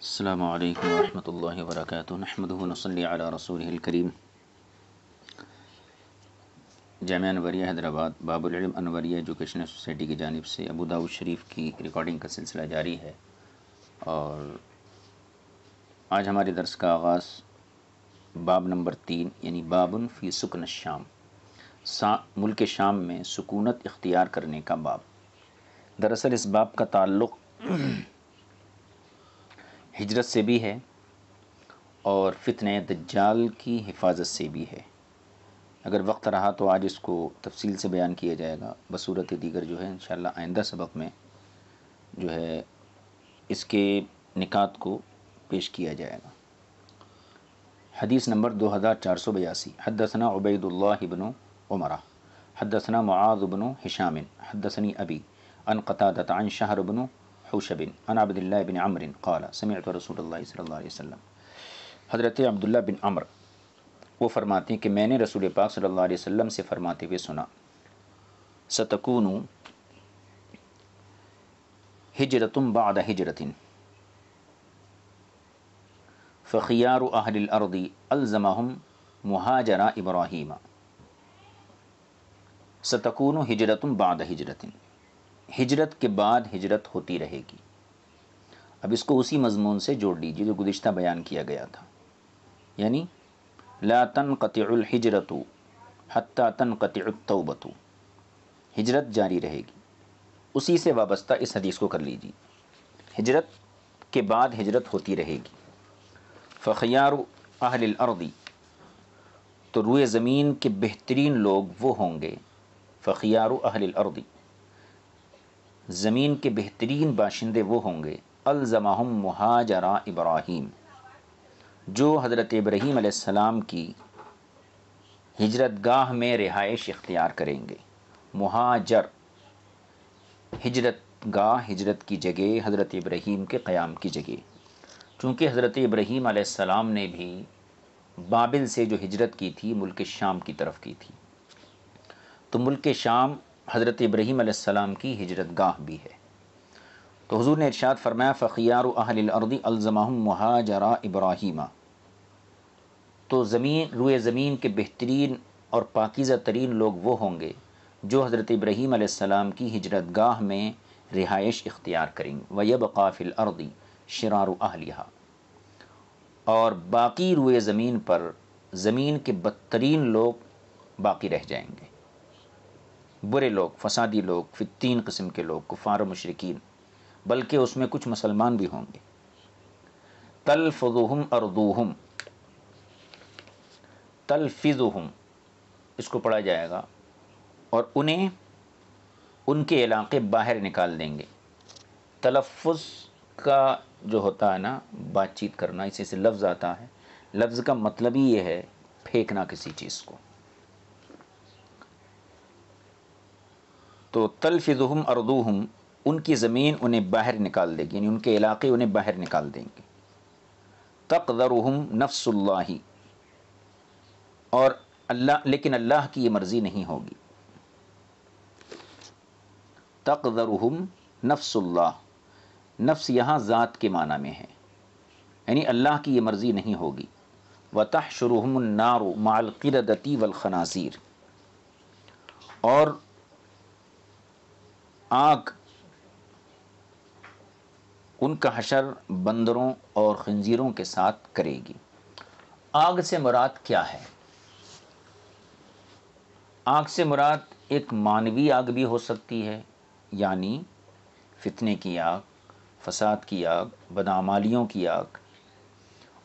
अल्लाम वरहमल वर्क नहमदल रसूल करीम जाम अनवरिया हैदराबाद बाबुलम अनवरिया एजुकेशन सोसाइटी की जानब से अबू दाऊद शरीफ की रिकॉर्डिंग का सिलसिला जारी है और आज हमारे दर्स का आगाज़ बाब नंबर तीन यानी बाबन फ़ी सुकन शाम सा मुल्क शाम में सुकूनत इख्तियार करने का बाब दरअसल इस बाब का ताल्लुक़ हिजरत से भी है और फितने दज्जाल की हिफाजत से भी है अगर वक्त रहा तो आज इसको तफसील से बयान किया जाएगा बसूरत दीगर जो है इन आइंदा सबक में जो है इसके निकात को पेश किया जाएगा हदीस नंबर दो हज़ार चार सौ बयासी हदसना उबैदुल्लाबन उमरा हदसना मुआज़ बनो हिशामिन हदसनी अबी अन कतादतान शाहरबनों حوشب عن عبد الله بن عمرو قال سمعت رسول الله صلى الله عليه وسلم حضرت عبد الله بن عمر وہ فرماتے ہیں کہ میں نے رسول پاک صلی اللہ علیہ وسلم سے فرماتے ہوئے سنا ستکون ہجرتم بعد ہجرتن فخیار اہل الارض الزمہم مہاجرہ ابراہیم ستکون ہجرتم بعد ہجرتن हिजरत के बाद हिजरत होती रहेगी अब इसको उसी मजमून से जोड़ लीजिए जो गुज्त बयान किया गया था यानी ला तन कतरत हती तन कतबत हिजरत जारी रहेगी उसी से वाबस्ता इस हदीस को कर लीजिए हिजरत के बाद हिजरत होती रहेगी फ़खियार अहलर्दी तो रुए ज़मीन के बेहतरीन लोग वो होंगे फ़ियार अहलर्दी ज़मीन के बेहतरीन बाशिंदे वो होंगे अलज़माहम महाजरा इब्राहीम जो हज़रत इब्राहीम सलाम की हजरत गाह में रिहाइश इख्तियार करेंगे महाजर हजरत गाह हजरत की जगह हज़रत इब्राहीम के क़याम की जगह चूँकि हज़रत इब्राहीम सलाम ने भी बाबिल से जो हजरत की थी मुल्क शाम की तरफ की थी तो मुल्क शाम हज़रत इब्राहीम की हिजरत गाह भी है तो हजूर ने इर्शाद फरमाया फ़खियार अहलर्दी अलजमाहम महाजरा इब्राहीमा तो ज़मीन रुए ज़मीन के बेहतरीन और पाकिज़ा तरीन लोग वो होंगे जो हज़रत इब्राहीम की हिजरत गाह में रिहाइश इख्तियार करेंगे वयब काफिल अर्दी शरार अहलिया और बाकी रुए ज़मीन पर ज़मीन के बदतरीन लोग बाकी रह जाएंगे बुरे लोग फसादी लोग फिर तीन कस्म के लोग कुफार मशरकिन बल्कि उसमें कुछ मुसलमान भी होंगे तलफ़ुम अरदूहम फिजुहम इसको पढ़ा जाएगा और उन्हें उनके इलाके बाहर निकाल देंगे तलफ़ का जो होता है ना बातचीत करना इसी से लफ्ज़ आता है लफ्ज़ का मतलब ही ये है फेंकना किसी चीज़ को तो तलफिज़ुम अरदूहम उनकी ज़मीन उन्हें बाहर निकाल देगी यानी उनके इलाके उन्हें बाहर निकाल देंगे तक तकदरहम नफ्सुल्ला और अल्लाह लेकिन अल्लाह की ये मर्ज़ी नहीं होगी तक तकदरहम नफ्सुल्ला नफ्स यहाँ ज़ात के माना में है यानी अल्लाह की ये मर्ज़ी नहीं होगी वतः नारो मालकिरदती वलखनासर और आँख उनका हशर बंदरों और खंजीरों के साथ करेगी आग से मुराद क्या है आग से मुराद एक मानवी आग भी हो सकती है यानी फितने की आग फसाद की आग बदामालियों की आग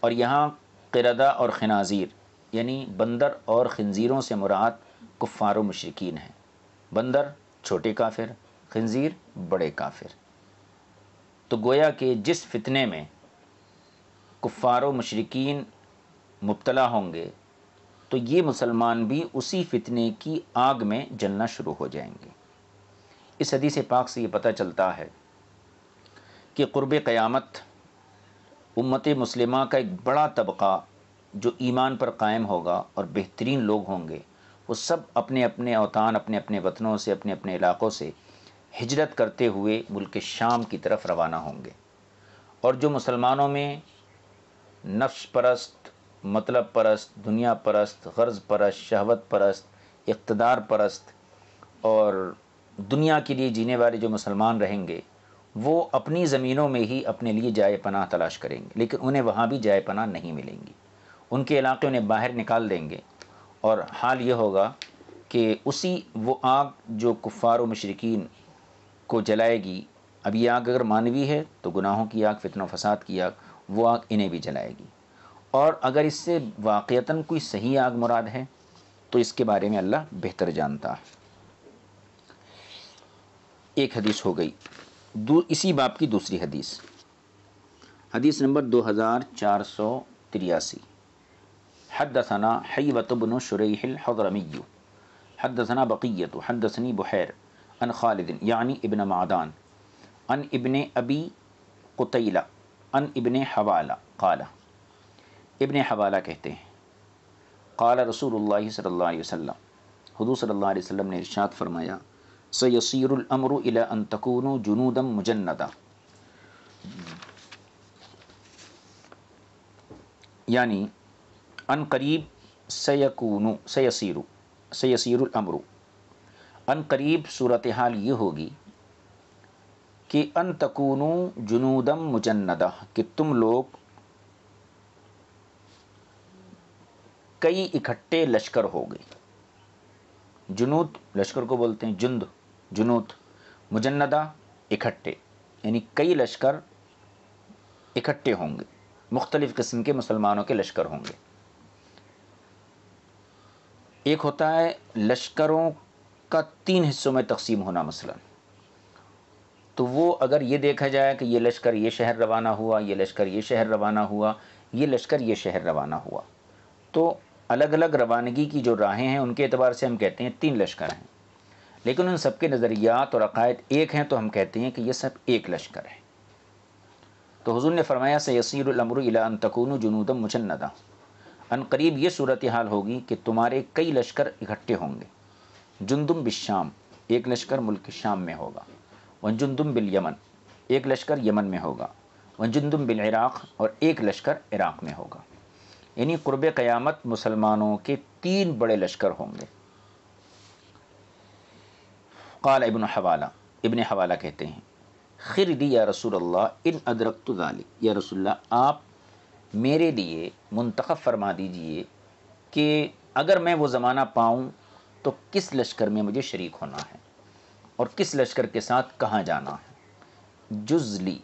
और यहाँ करदा और खनाजीर यानी बंदर और खंजीरों से मुराद कुफ़ार मशरकिन हैं बंदर छोटे काफिर खंजीर बड़े काफिर तो गोया के जिस फितने में कुफ़ार मशरकिन मुबला होंगे तो ये मुसलमान भी उसी फितने की आग में जलना शुरू हो जाएंगे इस हदीस पाक से ये पता चलता है कि क़ुरब क़यामत उम्मत मुस्लिमा का एक बड़ा तबका जो ईमान पर कायम होगा और बेहतरीन लोग होंगे वो सब अपने अपने अवतान अपने अपने वतनों से अपने अपने इलाक़ों से हिजरत करते हुए मुल्क शाम की तरफ रवाना होंगे और जो मुसलमानों में नफ्स परस्त मतलब परस्त दुनिया परस्त गर्ज परस्त शहवत परस्त इकतदार परस्त और दुनिया के लिए जीने वाले जो मुसलमान रहेंगे वो अपनी ज़मीनों में ही अपने लिए जाए पनाह तलाश करेंगे लेकिन उन्हें वहाँ भी जाए पनाह नहीं मिलेंगी उनके इलाके उन्हें बाहर निकाल देंगे और हाल ये होगा कि उसी वो आग जो कुफ़ार मशरकिन को जलाएगी अब ये आग अगर मानवी है तो गुनाहों की आग फितना फसाद की आग वो आग इन्हें भी जलाएगी और अगर इससे वाक़ता कोई सही आग मुराद है तो इसके बारे में अल्लाह बेहतर जानता है एक हदीस हो गई इसी बाप की दूसरी हदीस हदीस नंबर दो हज़ार चार सौ तिरासी वतबन हईबतबन हद हजरमी हदसना हद दसनी बहैर अन खालिदिन यानी इबन मादान अन इबन अबी कुतला अन इबन हवाला काला इबन हवाला कहते हैं काला रसूल सल्ला हदू हजू सल्ला वसम ने इर्शाद फरमाया सयसीरमर अन जुनूदम मुजन्नदा यानी अन करीब सयकून सयसीरु सयसीरमरू अनकरीब सूरत हाल ये होगी कि अन तकूनू जुनूदम मुजन्नदा कि तुम लोग कई इकट्ठे लश्कर हो गए जुनूद लश्कर को बोलते हैं जुंद जुनूद मुजन्नदा इकट्ठे यानी कई लश्कर इकट्ठे होंगे मुख्तलिफ़ किस्म के मुसलमानों के लश्कर होंगे एक होता है लश्करों का तीन हिस्सों में तकसीम होना मसला तो वो अगर ये देखा जाए कि ये लश्कर ये शहर रवाना हुआ ये लश्कर ये शहर रवाना हुआ ये लश्कर ये शहर रवाना हुआ तो अलग अलग रवानगी की जो राहें हैं उनके अतबार से हम कहते हैं तीन लश्कर हैं लेकिन उन सबके नज़रियात और अकायद एक हैं तो हम कहते हैं कि ये सब एक लश्कर है तो हजूर ने फरमाया सैसरमरन तकून जुनूदम अन अनकरीब ये सूरत हाल होगी कि तुम्हारे कई लश्कर इकट्ठे होंगे जुंदुम बिशाम एक लश्कर मुल्क शाम में होगा वन जुंदुम बिल यमन एक लश्कर यमन में होगा वन जुंदुम बिल इराक़ और एक लश्कर इराक़ में होगा यानी क़ुरब क़यामत मुसलमानों के तीन बड़े लश्कर होंगे काल इबन हवाला इबन हवाला कहते हैं खिर दी या रसूल अल्लाह इन अदरक तो या रसुल्ला आप मेरे लिए मुंतखब फरमा दीजिए कि अगर मैं वो ज़माना पाऊँ तो किस लश्कर में मुझे शरीक होना है और किस लश्कर के साथ कहाँ जाना है जुजली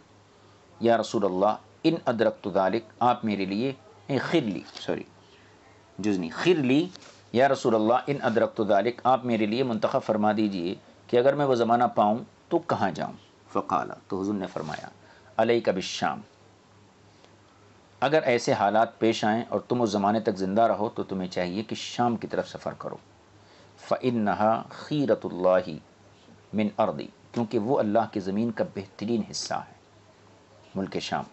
या रसूल अल्लाह इन अदरक तालिक आप मेरे लिए खिरली सॉरी जुजनी खिरली या रसूल अल्लाह इन अदरक तालिक आप मेरे लिए मंतखब फरमा दीजिए कि अगर मैं वो ज़माना पाऊँ तो कहाँ जाऊँ फ़काल तो हजूर ने फरमाया अलई शाम अगर ऐसे हालात पेश आएँ और तुम उस ज़माने तक ज़िंदा रहो तो तुम्हें चाहिए कि शाम की तरफ सफ़र करो फ़िन खीरतुल्ला मिन अर्दी क्योंकि वो अल्लाह की ज़मीन का बेहतरीन हिस्सा है मुल्क शाम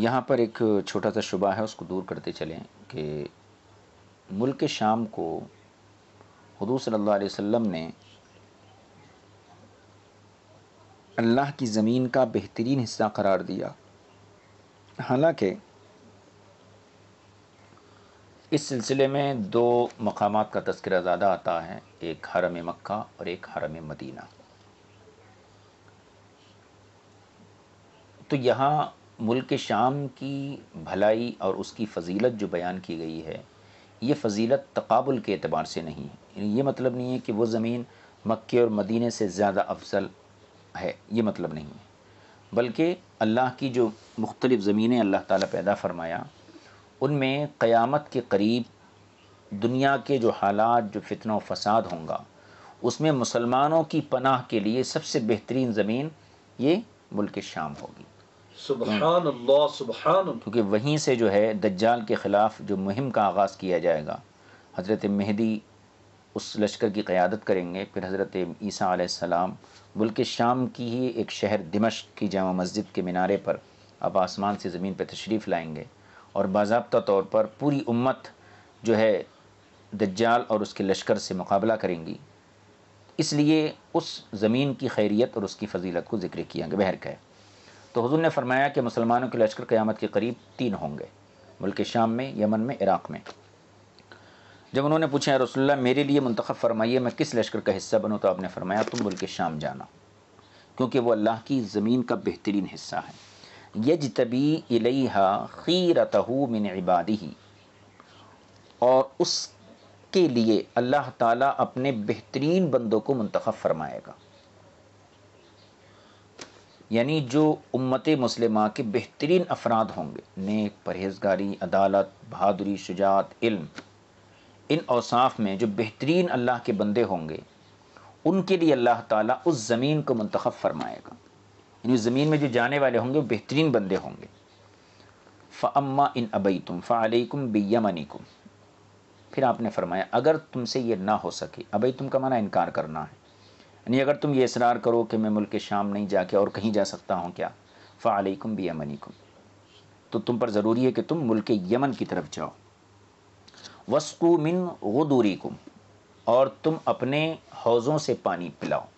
यहाँ पर एक छोटा सा शुबा है उसको दूर करते चलें कि मुल्क शाम को हदू सल्ला वम ने अल्लाह की ज़मीन का बेहतरीन हिस्सा करार दिया हालांकि इस सिलसिले में दो मकाम का तस्करा ज़्यादा आता है एक हरम मक्का और एक हरम मदीना तो यहाँ मुल्क शाम की भलाई और उसकी फजीलत जो बयान की गई है ये फजीलत तकबुल के अतबार से नहीं है ये मतलब नहीं है कि वो ज़मीन मक्के और मदीने से ज़्यादा अफजल है ये मतलब नहीं है बल्कि अल्लाह की जो मुख्तलिफ़ ज़मीनें अल्लाह ताला पैदा फरमाया उनमें क़यामत के करीब दुनिया के जो हालात जो व फसाद होंगे उसमें मुसलमानों की पनाह के लिए सबसे बेहतरीन ज़मीन ये मुल्क शाम होगी क्योंकि वहीं से जो है दज्जाल के ख़िलाफ़ जो मुहिम का आगाज़ किया जाएगा हज़रत मेहदी उस लश्कर की क़्यादत करेंगे फिर हज़रत ईसा आसमाम मुल्क शाम की ही एक शहर दिमश की जामा मस्जिद के मीनारे पर अब आसमान से ज़मीन पर तशरीफ़ लाएँगे और बाबा तौर पर पूरी उम्मत जो है दज्जाल और उसके लश्कर से मुकाबला करेंगी इसलिए उस ज़मीन की खैरियत और उसकी फजीलत को जिक्र किया गया बहर है तो हजूर ने फरमाया कि मुसलमानों के लश्कर क़्यामत के करीब तीन होंगे मुल्क शाम में यमन में इराक़ में जब उन्होंने पूछा रसोल्ला मेरे लिए मंतखब फरमाइए मैं किस लश्कर का हिस्सा बनूँ तो आपने फरमाया तुम मुल्क शाम जाना क्योंकि वह अल्लाह की ज़मीन का बेहतरीन हिस्सा है यज तबी इलेहा खीरतहू मिन इबादी और उसके लिए अल्लाह ताला अपने बेहतरीन बंदों को मंतखब फरमाएगा यानी जो उम्मत मुस्लिमा के बेहतरीन अफराद होंगे नेक परहेजगारी अदालत बहादुरी शुजात इल्म इन औसाफ में जो बेहतरीन अल्लाह के बंदे होंगे उनके लिए अल्लाह ताला उस ज़मीन को मंतखब फरमाएगा यानी ज़मीन में जो जाने वाले होंगे वो बेहतरीन बंदे होंगे फ़म्मा इन अबई तुम फ़ालकुम कुम फिर आपने फरमाया अगर तुमसे ये ना हो सके अबई तुम का माना इनकार करना है यानी अगर तुम ये इसरार करो कि मैं मुल्क शाम नहीं जाके और कहीं जा सकता हूँ क्या फ़ालकुम कुम तो तुम पर ज़रूरी है कि तुम मुल्क यमन की तरफ जाओ वस्कू मिन कुम और तुम अपने हौज़ों से पानी पिलाओ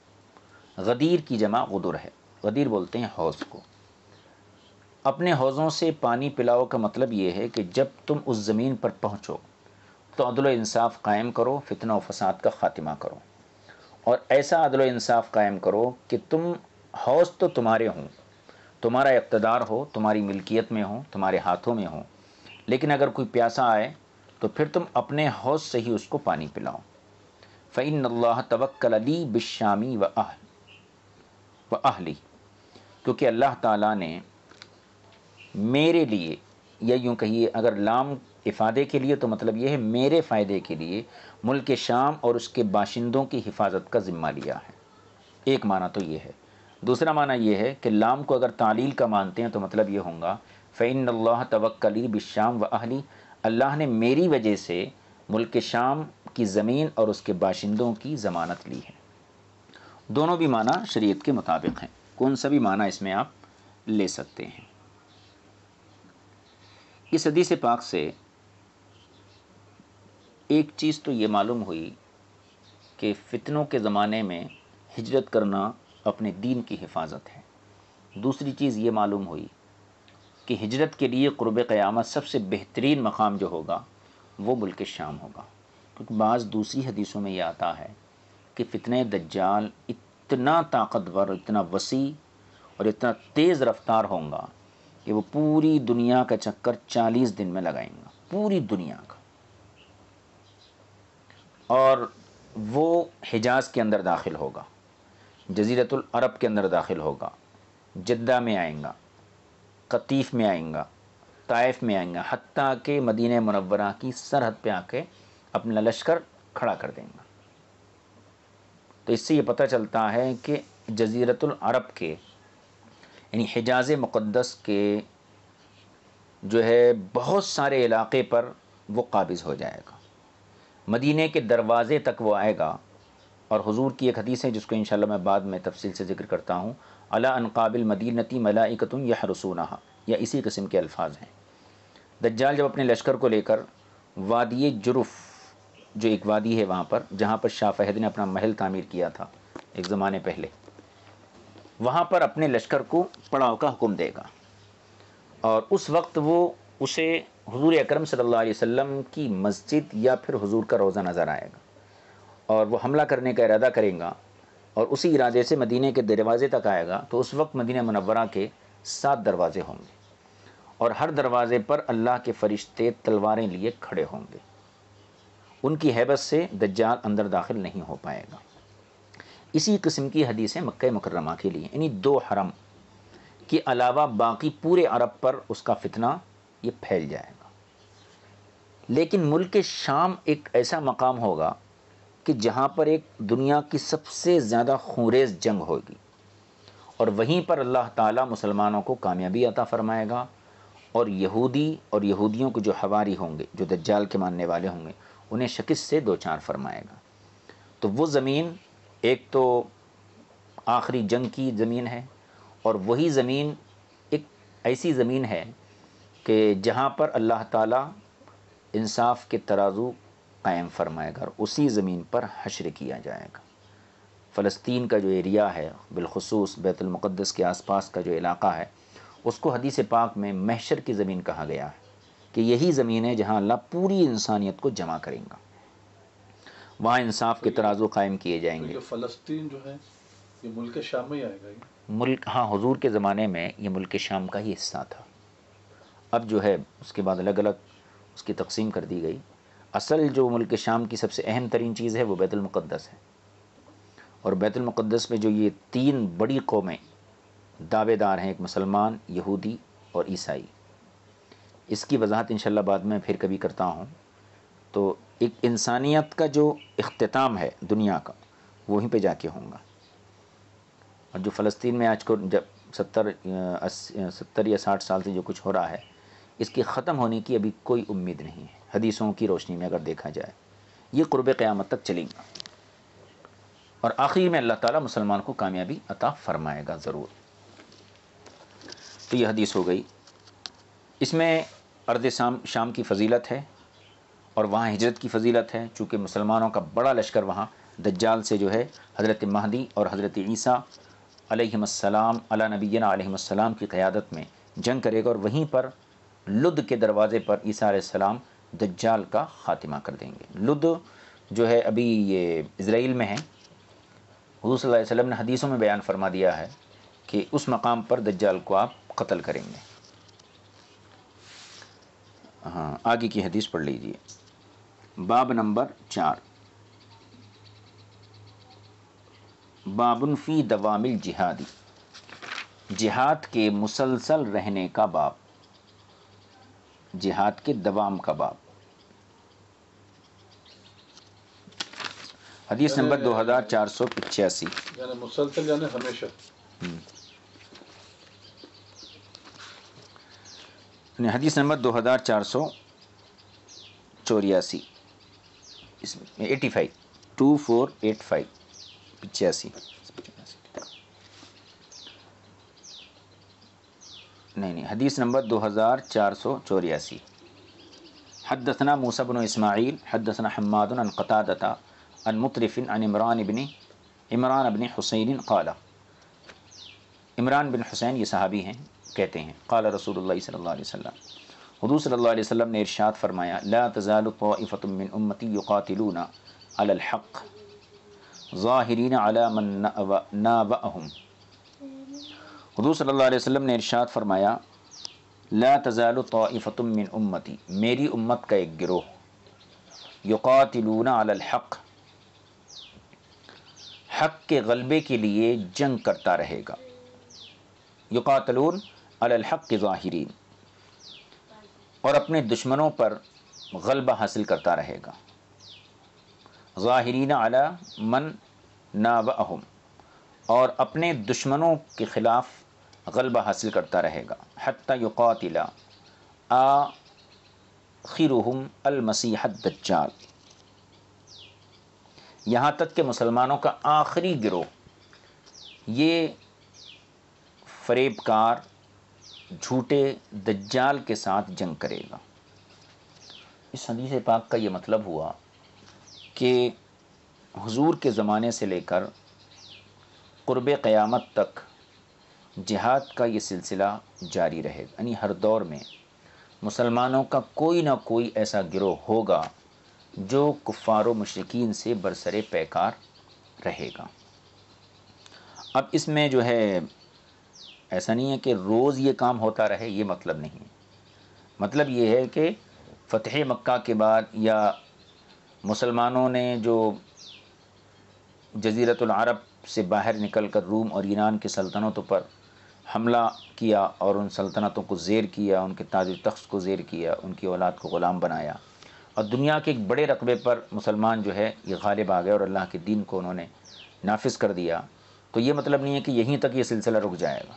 गदीर की जमा गदुर है गदीर बोलते हैं हौज़ को अपने हौज़ों से पानी पिलाओ का मतलब ये है कि जब तुम उस ज़मीन पर पहुँचो तो अदल इंसाफ कायम करो फितना व फसाद का ख़ात्मा करो और ऐसा अदल इंसाफ कायम करो कि तुम हौज़ तो तुम्हारे हों तुम्हारा इकतदार हो तुम्हारी मिल्कियत में हो तुम्हारे हाथों में हो लेकिन अगर कोई प्यासा आए तो फिर तुम अपने हौज से ही उसको पानी पिलाओ फ़ैन अल्लाह तवक्ल अली बिशामी व आहली व क्योंकि अल्लाह ताला ने मेरे लिए या यूं कहिए अगर लाम इफ़ादे के लिए तो मतलब ये है मेरे फ़ायदे के लिए मुल्क शाम और उसके बाशिंदों की हिफाजत का ज़िम्मा लिया है एक माना तो ये है दूसरा माना यह है कि लाम को अगर तालील का मानते हैं तो मतलब ये होगा फ़ैन अल्लाह तवक्ली बिशाम व अहली अल्लाह ने मेरी वजह से मुल्क शाम की ज़मीन और उसके बाशिंदों की ज़मानत ली है दोनों भी माना शरीयत के मुताबिक हैं कौन सा भी माना इसमें आप ले सकते हैं इस हदीस पाक से एक चीज़ तो ये मालूम हुई कि फ़ितनों के ज़माने में हिजरत करना अपने दीन की हिफाजत है दूसरी चीज़ ये मालूम हुई कि हिजरत के लिए क़ुरब क़यामत सबसे बेहतरीन मकाम जो होगा वो मुल्क शाम होगा क्योंकि बाज़ दूसरी हदीसों में ये आता है कि फ़ितने दज्जाल इतना ताकतवर इतना वसी और इतना तेज़ रफ्तार होगा कि वो पूरी दुनिया का चक्कर 40 दिन में लगाएंगे पूरी दुनिया का और वो हिजाज के अंदर दाखिल होगा जजीरतुल अरब के अंदर दाखिल होगा जिद्दा में आएगा कतीफ़ में आएगा तयफ़ में आएगा हती के मदीन मनवरा की सरहद पे आके अपना लश्कर खड़ा कर देंगे तो इससे ये पता चलता है कि जजीरतुल अरब के यानी हिजाज मुक़दस के जो है बहुत सारे इलाके पर वो काबिज़ हो जाएगा मदीने के दरवाज़े तक वो आएगा और हुजूर की एक हदीस है जिसको इंशाल्लाह मैं बाद में तफसील से जिक्र करता हूँ अला अनकाबिल मदीनती मलाइकतुन यह रसून या इसी कस्म के अल्फाज हैं दज्जाल जब अपने लश्कर को लेकर वादिय जुरुफ़ जो एक वादी है वहाँ पर जहाँ पर शाह फहद ने अपना महल तामीर किया था एक ज़माने पहले वहाँ पर अपने लश्कर को पड़ाव का हुक्म देगा और उस वक्त वो उसे हुजूर अकरम सल्लल्लाहु अलैहि वसल्लम की मस्जिद या फिर हुजूर का रोज़ा नज़र आएगा और वो हमला करने का इरादा करेगा और उसी इरादे से मदीने के दरवाज़े तक आएगा तो उस वक्त मदीना मनवरा के सात दरवाज़े होंगे और हर दरवाज़े पर अल्लाह के फ़रिश्ते तलवारें लिए खड़े होंगे उनकी हैबत से दज्जाल अंदर दाखिल नहीं हो पाएगा इसी किस्म की हदीसें मक् मुकरमा के लिए यानी दो हरम के अलावा बाकी पूरे अरब पर उसका फितना ये फैल जाएगा लेकिन मुल्क शाम एक ऐसा मकाम होगा कि जहाँ पर एक दुनिया की सबसे ज़्यादा खूरेज जंग होगी और वहीं पर अल्लाह ताला मुसलमानों को कामयाबी अता फ़रमाएगा और यहूदी और यहूदियों के जो हवारी होंगे जो दज्जाल के मानने वाले होंगे उन्हें शिकस्त से दो चार फरमाएगा तो वो ज़मीन एक तो आखिरी जंग की ज़मीन है और वही ज़मीन एक ऐसी ज़मीन है कि जहाँ पर अल्लाह ताला इंसाफ के तराजू कायम फरमाएगा और उसी ज़मीन पर हशर किया जाएगा फ़लस्तीन का जो एरिया है बिलखसूस बैतुलमक़दस के आसपास का जो इलाका है उसको हदीस पाक में महशर की ज़मीन कहा गया है कि यही ज़मीन है जहाँ अल्लाह पूरी इंसानियत को जमा करेंगे वहाँ इंसाफ के तो तराजू कायम किए तो जाएंगे फ़लस्तीन जो है ये मुल्क शाम में आएगा मुल्क हाँ हजूर के ज़माने में ये मुल्क शाम का ही हिस्सा था अब जो है उसके बाद अलग अलग उसकी तकसीम कर दी गई असल जो मुल्क शाम की सबसे अहम तरीन चीज़ है वो बैतुलमक़दस है और बैतुलमक़दस में जो ये तीन बड़ी कौमें दावेदार हैं एक मुसलमान यहूदी और ईसाई इसकी वजाहत इन बाद में फिर कभी करता हूँ तो एक इंसानियत का जो अख्ताम है दुनिया का वहीं पे जाके होंगे और जो फ़लस्तीन में आज को जब सत्तर सत्तर या साठ साल से जो कुछ हो रहा है इसकी ख़त्म होने की अभी कोई उम्मीद नहीं है हदीसों की रोशनी में अगर देखा जाए ये क़ुरब क़्यामत तक चलेंगे और आखिर में अल्लाह ताला मुसलमान को कामयाबी अता फरमाएगा ज़रूर तो यह हदीस हो गई इसमें अर्द शाम शाम की फजीलत है और वहाँ हिजरत की फजीलत है चूँकि मुसलमानों का बड़ा लश्कर वहाँ दज्जाल से जो है हज़रत महदी और हज़रत ईसा अलैहिस्सलाम अला नबीना अलैहिस्सलाम की क़्यादत में जंग करेगा और वहीं पर लुद के दरवाज़े पर ईसा दज्जाल का ख़ात्मा कर देंगे लुद जो है अभी ये इसराइल में है हजू वसल्लम ने हदीसों में बयान फरमा दिया है कि उस मकाम पर दज्जाल को आप कत्ल करेंगे हाँ आगे की हदीस पढ़ लीजिए बाब नंबर चार बाबनफ़ी दवामिल जिहादी जिहाद के मुसलसल रहने का बाब जिहाद के दवाम का बाब हदीस नंबर दो हज़ार चार सौ पिचासी मुसलसल यानी हमेशा हम्म। सुनिए हदीस नंबर दो हज़ार चार सौ चौरासी इसमें eighty five two four eight five पचासी नहीं नहीं हदीस नंबर दो हज़ार चार सौ चौरासी हदसना موسى بن इसमाईल حدثنا حماد अन कतादता عن مطرف عن इमरान بن इमरान بن حسين قال इमरान बिन حسين ये साहबी हैं कहते हैं काल रसूल सल्ला वसम सल्ला वसम ने इरशाद फरमाया ला तज़ालफ़तमिन उम्मती युकातिलून अलहक़ ज़ाहरीन अलामन ना वहम हजू सल्ला वसम ने इरशाद फरमाया ला तज़ाल तफ़तमिन उम्मती मेरी उम्मत का एक गिरोह युकातिलून अलहक़ हक़ के गलबे के लिए जंग करता रहेगा युकातलून अलहक के और अपने दुश्मनों पर गलबा हासिल करता रहेगा ज़ाहरीन अला मन नावहम और अपने दुश्मनों के ख़िलाफ़ गलबा हासिल करता रहेगा हती युकातिला आखिरहम अलमसीहत दज्जाल यहाँ तक के मुसलमानों का आखिरी गिरोह ये फरेबकार झूठे दज्जाल के साथ जंग करेगा इस हदीस पाक का ये मतलब हुआ कि हुजूर के ज़माने से लेकर क़ुरब क़यामत तक जिहाद का ये सिलसिला जारी रहेगा यानी हर दौर में मुसलमानों का कोई ना कोई ऐसा गिरोह होगा जो कुफ़ार मशरकिन से बरसरे पैकार रहेगा अब इसमें जो है ऐसा नहीं है कि रोज़ ये काम होता रहे ये मतलब नहीं है मतलब ये है कि फ़तेह मक्का के बाद या मुसलमानों ने जो जजीरतलरब से बाहर निकल कर रूम और ईरान की सल्तनतों पर हमला किया और उन सल्तनतों को जेर किया उनके ताज तख़्स को जेर किया उनकी औलाद को ग़ुलाम बनाया और दुनिया के एक बड़े रकबे पर मुसलमान जो है ये गालिब आ गए और अल्लाह के दीन को उन्होंने नाफिज कर दिया तो ये मतलब नहीं है कि यहीं तक ये सिलसिला रुक जाएगा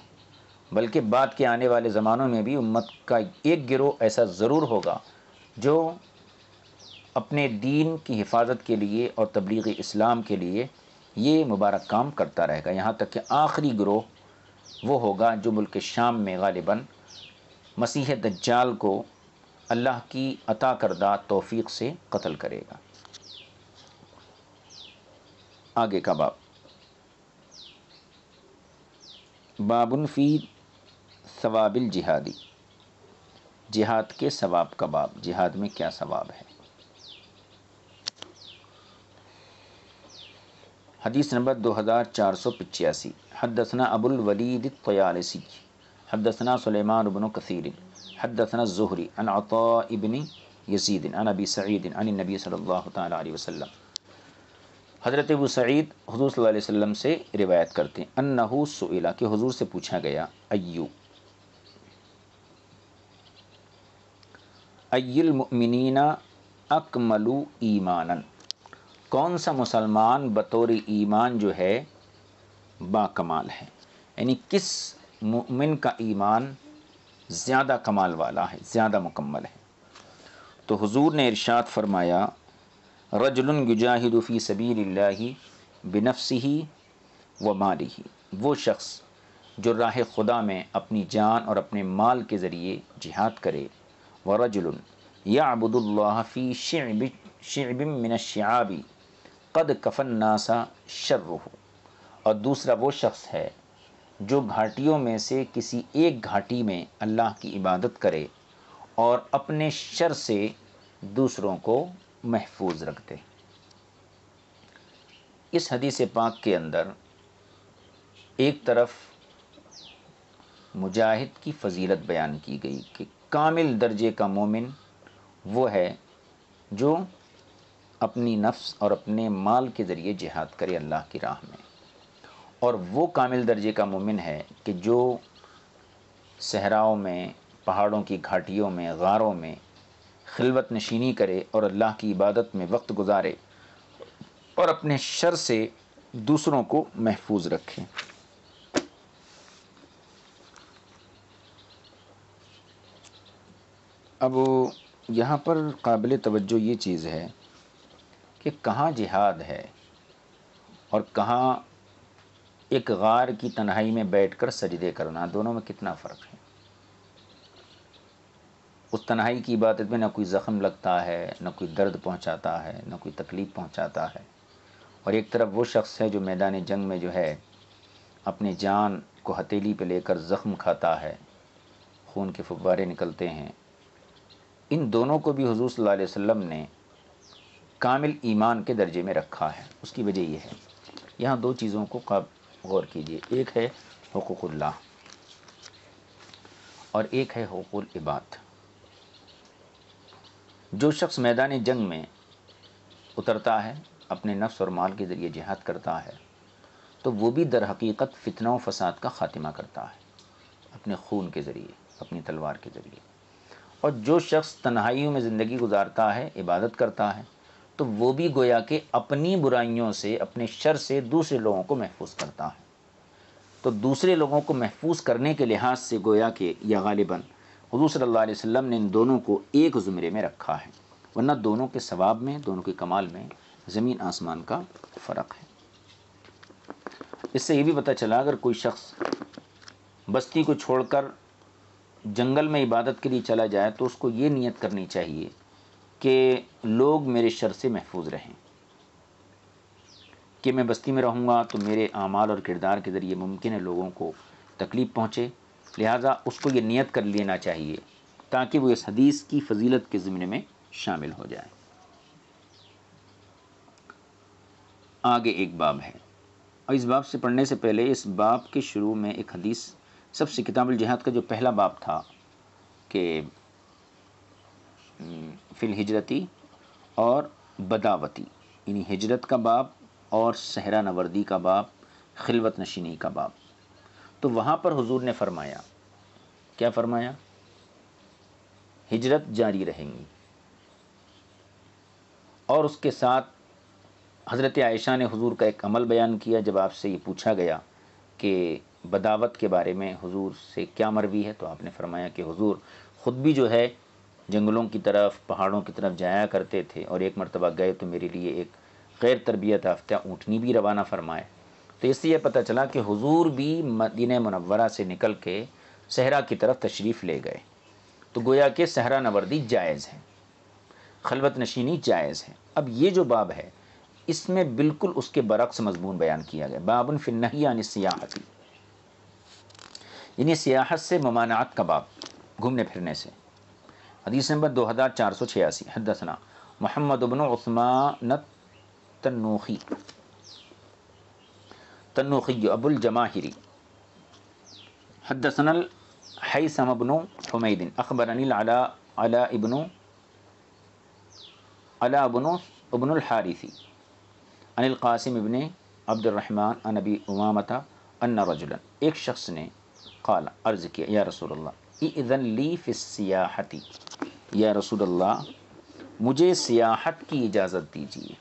बल्कि बाद के आने वाले ज़मानों में भी उम्मत का एक गिरोह ऐसा ज़रूर होगा जो अपने दीन की हिफाजत के लिए और तबलीगी इस्लाम के लिए ये मुबारक काम करता रहेगा यहाँ तक कि आखिरी गिरोह वो होगा जो मुल्क शाम में गालिबा मसीह दज्जाल को अल्लाह की अता करदा तोफ़ी से कत्ल करेगा आगे का बाब बाबुन फ़ी सवाबिल जिहादी जिहाद के सवाब का जिहाद में क्या सवाब है हदीस नंबर दो हज़ार चार सौ पिचासी हदसना अबुल वलीद तयालसी हदसना सलेमान उबन कसर हदसना ज़ुहरी अन अता इबन अन अबी सईद अन नबी सल्ला वसम हज़रत अबू सईद हजूर सल्लल्लाहु अलैहि वसल्लम से रिवायत करते हैं अनहू सुला के हजूर से पूछा गया अय्यूब अयमिनना अकमलू ईमानन कौन सा मुसलमान बतौर ईमान जो है बाकमाल है यानी किस मुमिन का ईमान ज़्यादा कमाल वाला है ज़्यादा मुकम्मल है तो हुजूर ने इरशाद फरमाया रजुलन गुजाहिदफ़ी सबीर बिनफ्सी ही व माली ही वो शख्स जो राह खुदा में अपनी जान और अपने माल के ज़रिए जिहाद करे वरजुल या الله في شعب شعب من الشعاب कद कफन नासा शर्रुह और दूसरा वो शख्स है जो घाटियों में से किसी एक घाटी में अल्लाह की इबादत करे और अपने शर से दूसरों को महफूज रख दे इस हदीस पाक के अंदर एक तरफ मुजाहिद की फजीलत बयान की गई कि कामिल दर्जे का मोमिन वो है जो अपनी नफ्स और अपने माल के ज़रिए जिहाद करे अल्लाह की राह में और वो कामिल दर्जे का मोमिन है कि जो सहराओं में पहाड़ों की घाटियों में गारों में खिलवत नशीनी करे और अल्लाह की इबादत में वक्त गुजारे और अपने शर से दूसरों को महफूज रखें अब यहाँ पर काबिल तवज्जो ये चीज़ है कि कहाँ जिहाद है और कहाँ एक गार की तन्हाई में बैठकर सजदे करना दोनों में कितना फ़र्क है उस तन्हाई की इबादत में ना कोई ज़ख़म लगता है ना कोई दर्द पहुँचाता है ना कोई तकलीफ़ पहुँचाता है और एक तरफ वो शख्स है जो मैदान जंग में जो है अपने जान को हथेली पे लेकर ज़ख़म खाता है खून के फुब्बारे निकलते हैं इन दोनों को भी हजूर सल्ला वसम ने कामिल ईमान के दर्जे में रखा है उसकी वजह यह है यहाँ दो चीज़ों को गौर कीजिए एक है हकूक़ल्ला और एक है हकूल इबाद जो शख्स मैदान जंग में उतरता है अपने नफ्स और माल के ज़रिए जिहाद करता है तो वो भी दर हकीकत फितना व फसाद का ख़ात्मा करता है अपने खून के ज़रिए अपनी तलवार के ज़रिए और जो शख्स तन्हाइयों में ज़िंदगी गुजारता है इबादत करता है तो वो भी गोया के अपनी बुराइयों से अपने शर से दूसरे लोगों को महफूज करता है तो दूसरे लोगों को महफूज करने के लिहाज से गोया के या गालिबा हजू सल्ला वसम ने इन दोनों को एक ज़ुमरे में रखा है वरना दोनों के सवाब में दोनों के कमाल में ज़मीन आसमान का फ़र्क है इससे ये भी पता चला अगर कोई शख्स बस्ती को छोड़कर जंगल में इबादत के लिए चला जाए तो उसको ये नियत करनी चाहिए कि लोग मेरे शर से महफूज रहें कि मैं बस्ती में रहूँगा तो मेरे आमाल और किरदार के ज़रिए मुमकिन है लोगों को तकलीफ़ पहुँचे लिहाजा उसको ये नियत कर लेना चाहिए ताकि वो इस हदीस की फजीलत के ज़िमने में शामिल हो जाए आगे एक बाब है और इस बाब से पढ़ने से पहले इस बाब के शुरू में एक हदीस सबसे किताब जहाद का जो पहला बाब था कि फिल हिजरती और बदावती यानी हिजरत का बाब और सहरा नवर्दी का बाब खिलवत नशीनी का बाब तो वहाँ पर हुजूर ने फरमाया क्या फरमाया हिजरत जारी रहेंगी और उसके साथ हज़रत आयशा ने हुजूर का एक अमल बयान किया जब आपसे ये पूछा गया कि बदावत के बारे में हुजूर से क्या मरवी है तो आपने फरमाया कि हुजूर ख़ुद भी जो है जंगलों की तरफ पहाड़ों की तरफ जाया करते थे और एक मरतबा गए तो मेरे लिए एक गैर तरबियत याफ्ता ऊँटनी भी रवाना फरमाए तो इससे यह पता चला कि हुजूर भी मदीन मनवरा से निकल के सहरा की तरफ तशरीफ़ ले गए तो गोया के सहरा नवर्दी जायज़ है खलवत नशीनी जायज़ है अब ये जो बाब है इसमें बिल्कुल उसके बरक्स मजमून बयान किया गया बाबन नहीं आनी सियाहती यानी सियाहत से ममानात का बाब घूमने फिरने से हदीस नंबर दो हज़ार चार सौ छियासी हदसना मोहम्मद उबन उस्मान तन्नूखी तन्नूखी अबुल जमाहिरी हदसन हैसम अबन हमीदिन अखबर अनिल अला अला इबन अला अबन अबन हारिसी अनिल कासिम इबन अब्दुलरहमान अनबी उमामता अन्ना रजुलन एक शख्स ने क़ाला अर्ज़ किया या रसूल इज़न ली फ़िसयाहती या रसूल मुझे सियाहत की इजाज़त दीजिए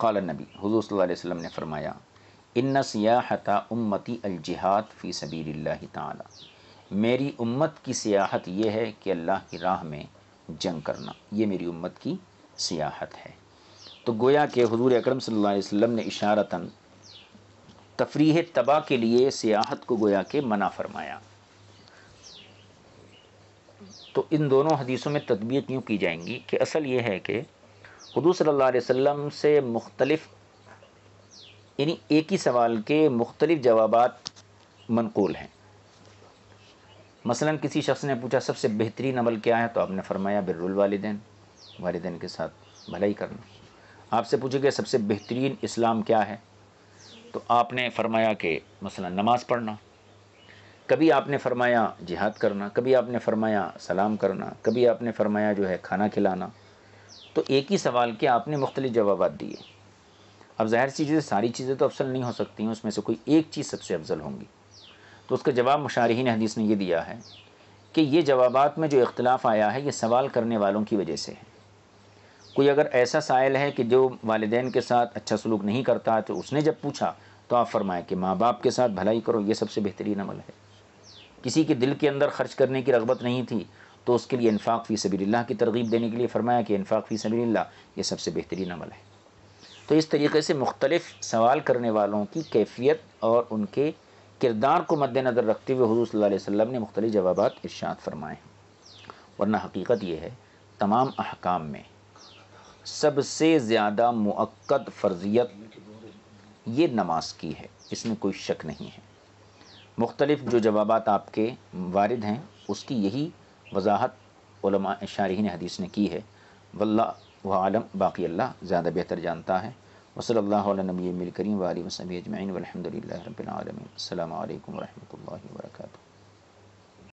क़ाल नबी हजूर वसम ने फरमाया इन सियाहत उम्मती अलजिहाद फ़ी सबील ताला मेरी उम्मत की सियाहत यह है कि अल्लाह की राह में जंग करना ये मेरी उम्मत की सियाहत है तो गोया के हजूर अक्रम सल अलैहि ने इशारता तफरीह तबाह के लिए सियाहत को गोया के मना फरमाया तो इन दोनों हदीसों में तदबीत यूँ की जाएंगी कि असल ये है कि हदू सल्ला वसम से मुख्तलफ यानी एक ही सवाल के मुख्तलिफ़ जवाब मनकूल हैं मसला किसी शख्स ने पूछा सबसे बेहतरीन अमल क्या है तो आपने फरमाया बिरुलवालदे वालदेन के साथ भलाई करना आपसे पूछे गए सबसे बेहतरीन इस्लाम क्या है तो आपने फरमाया कि मसला नमाज़ पढ़ना कभी आपने फरमाया जिहाद करना कभी आपने फरमाया सलाम करना कभी आपने फरमाया जो है खाना खिलाना तो एक ही सवाल के आपने मुख्तलिफ जवाब दिए अब ज़ाहिर सी चीज़ें सारी चीज़ें तो अफसल नहीं हो सकती हैं उसमें से कोई एक चीज़ सबसे अफजल होंगी तो उसका जवाब मुशारहन हदीस ने यह दिया है कि ये जवाब में जो इख्तलाफ आया है ये सवाल करने वालों की वजह से है कोई अगर ऐसा साइल है कि जो वालदे के साथ अच्छा सलूक नहीं करता है तो उसने जब पूछा तो आप फरमाए कि माँ बाप के साथ भलाई करो ये सबसे बेहतरीन अमल है किसी के दिल के अंदर खर्च करने की रगबत नहीं थी तो उसके लिए इनफाक़ फ़ी सभी की तरगीब देने के लिए फरमाया कि इनफाक फ़ी सभी ये सबसे बेहतरीन अमल है तो इस तरीके से मुख्तलिफ़ सवाल करने वालों की कैफियत और उनके किरदार को मद्दनज़र रखते हुए हजू सल्ला वसम ने मुख्तलि जवाब इर्शाद फरमाए हैं वरना हकीकत यह है तमाम अहकाम में सबसे ज़्यादा मुक्द फ़र्जियत ये नमाज की है इसमें कोई शक नहीं है मुख्तलिफ जो जवाब आपके वारद हैं उसकी यही वजाहत शारह हदीस ने की है वल्ला वालम आलम बाकी अल्लाह ज़्यादा बेहतर जानता है वसल नबी मिल वाली वसमी अजमैन वरहमल रबालमीम अल्लाम वरहमल वर्का